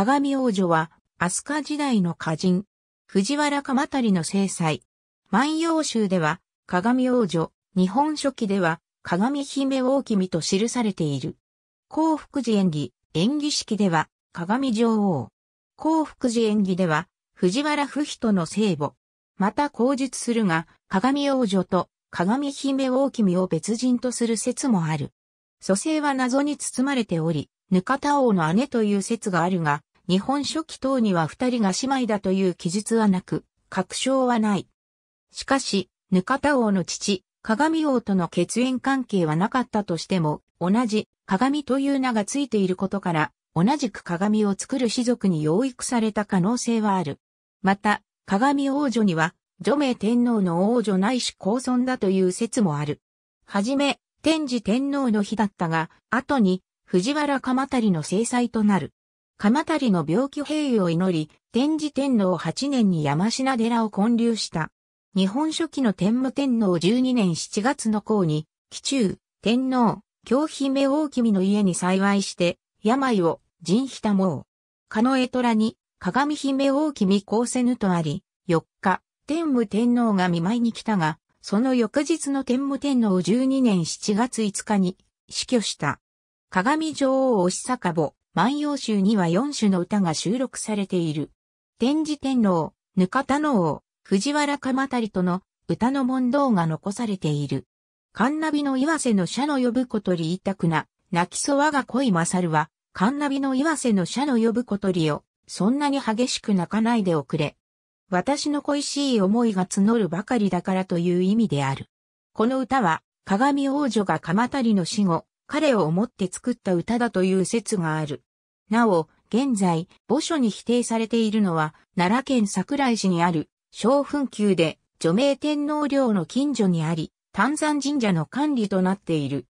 鏡王女は、飛鳥時代の歌人、藤原鎌足の正妻。万葉集では、鏡王女、日本書紀では、鏡姫大君と記されている。幸福寺演技、演技式では、鏡女王。幸福寺演技では、藤原不人の聖母。また口述するが、鏡王女と鏡姫大君を別人とする説もある。蘇生は謎に包まれており、ぬかた王の姉という説があるが、日本書紀等には二人が姉妹だという記述はなく、確証はない。しかし、ぬかた王の父、鏡王との血縁関係はなかったとしても、同じ鏡という名がついていることから、同じく鏡を作る士族に養育された可能性はある。また、鏡王女には、女名天皇の王女ないし皇孫だという説もある。はじめ、天智天皇の日だったが、後に、藤原鎌足の制裁となる。鎌足の病気平癒を祈り、天智天皇8年に山品寺を建立した。日本初期の天武天皇12年7月の項に、紀中、天皇、京姫大君の家に幸いして、病を、人ひたもう。かのえトに、鏡姫大君公せぬとあり、4日、天武天皇が見舞いに来たが、その翌日の天武天皇12年7月5日に死去した。鏡女王押坂母、万葉集には四首の歌が収録されている。天智天皇、ぬかたの王、藤原鎌足との歌の問答が残されている。カンナビの岩瀬の社の呼ぶことり言いたくな、泣きそわが恋勝るは、カンナビの岩瀬の社の呼ぶことりを、そんなに激しく泣かないでおくれ。私の恋しい思いが募るばかりだからという意味である。この歌は、鏡王女が鎌足の死後、彼を思って作った歌だという説がある。なお、現在、墓所に否定されているのは、奈良県桜井市にある、小墳宮で、除名天皇陵の近所にあり、丹山神社の管理となっている。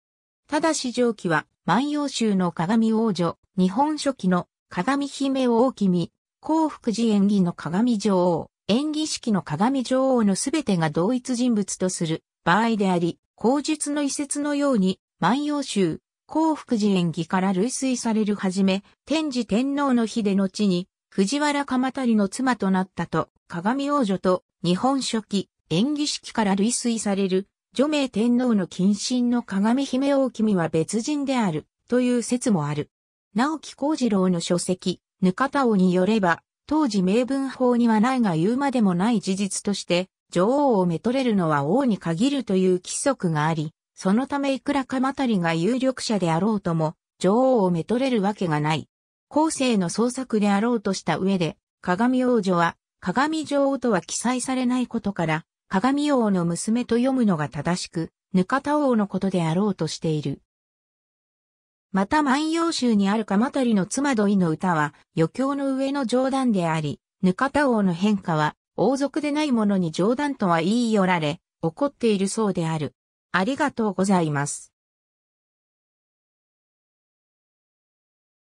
ただし上記は、万葉集の鏡王女、日本書紀の鏡姫を大君、幸福寺演技の鏡女王、演技式の鏡女王のすべてが同一人物とする場合であり、口述の遺説のように万葉集、幸福寺演技から類推されるはじめ、天智天皇の日で後に、藤原鎌足の妻となったと、鏡王女と、日本初期、演技式から類推される、女名天皇の近親の鏡姫大君は別人である、という説もある。直木幸次郎の書籍、ぬかたおによれば、当時名分法にはないが言うまでもない事実として、女王をめとれるのは王に限るという規則があり、そのためいくらかまたりが有力者であろうとも、女王をめとれるわけがない。後世の創作であろうとした上で、鏡王女は、鏡女王とは記載されないことから、鏡王の娘と読むのが正しく、ぬかた王のことであろうとしている。また万葉集にあるかまたりの妻どいの歌は、余興の上の冗談であり、ぬかた王の変化は、王族でない者に冗談とは言い寄られ、怒っているそうである。ありがとうございます。